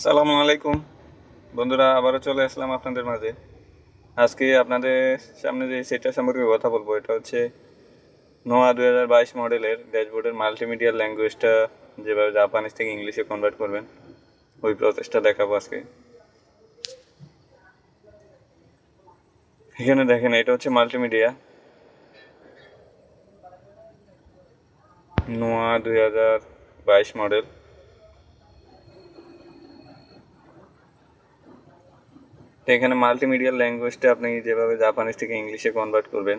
আসসালামু আলাইকুম বন্ধুরা আবারও চলে আসলাম আপনাদের মাঝে আজকে আপনাদের সামনে যে সেটার সম্পর্কে কথা বলবো এটা হচ্ছে নোয়া দু হাজার বাইশ মডেলের ড্যাশবোর্ডের মাল্টিমিডিয়ার ল্যাঙ্গুয়েজটা যেভাবে জাপানিজ থেকে ইংলিশে কনভার্ট করবেন ওই প্রসেসটা দেখাবো আজকে এখানে দেখেন এটা হচ্ছে মাল্টিমিডিয়া নোয়া দু হাজার বাইশ মডেল এখানে মাল্টিমিডিয়াল ল্যাঙ্গুয়েজটা আপনি যেভাবে জাপানিজ থেকে ইংলিশে কনভার্ট করবেন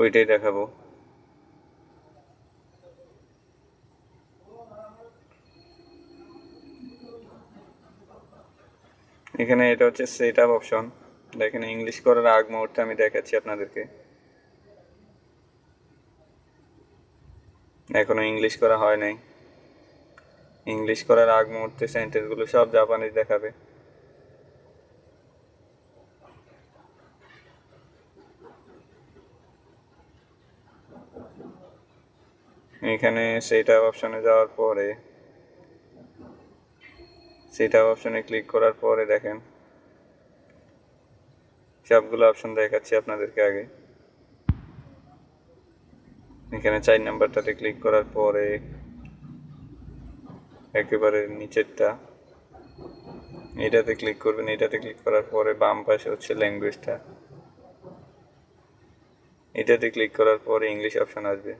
ওইটাই দেখাবো এখানে এটা হচ্ছে সেট আপ অপশন দেখেন ইংলিশ করার আগ মুহূর্তে আমি দেখাচ্ছি আপনাদেরকে এখনো ইংলিশ করা হয় নাই ইংলিশ করার আগ মুহূর্তে সেন্টেন্সগুলো সব জাপানিজ দেখাবে এখানে সেইটা অপশনে যাওয়ার পরে সেইটা অপশনে ক্লিক করার পরে দেখেন সবগুলো অপশন দেখাচ্ছি আপনাদেরকে আগে এখানে চার নাম্বারটাতে ক্লিক করার পরে একেবারে নিচেরটা এটাতে ক্লিক করবেন এটাতে ক্লিক করার পরে বাম পাশে হচ্ছে ল্যাঙ্গুয়েজটা এটাতে ক্লিক করার পরে ইংলিশ অপশন আসবে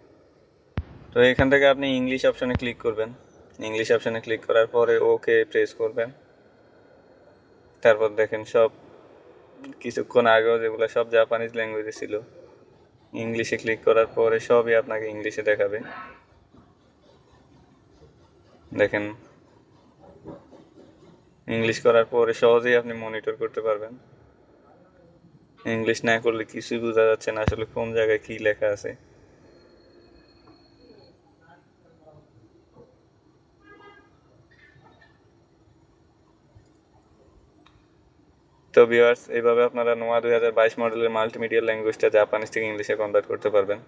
তো এখান থেকে আপনি ইংলিশ অপশানে ক্লিক করবেন ইংলিশ অপশানে ক্লিক করার পরে ওকে প্রেস করবেন তারপর দেখেন সব কিছুক্ষণ আগেও যেগুলো সব জাপানিজ ল্যাঙ্গুয়েজে ছিল ইংলিশে ক্লিক করার পরে সবই আপনাকে ইংলিশে দেখাবে দেখেন ইংলিশ করার পরে সহজেই আপনি মনিটর করতে পারবেন ইংলিশ না করলে কিছুই বোঝা যাচ্ছে না আসলে কোন জায়গায় কী লেখা আছে তো ভিওয়ার্স এইভাবে আপনারা নোয়া দুই হাজার বাইশ মডেলের মাল্টিমিডিয়া ল্যাঙ্গুয়েজটা জাপানিজ থেকে ইংলিশে কনভার্ট করতে পারবেন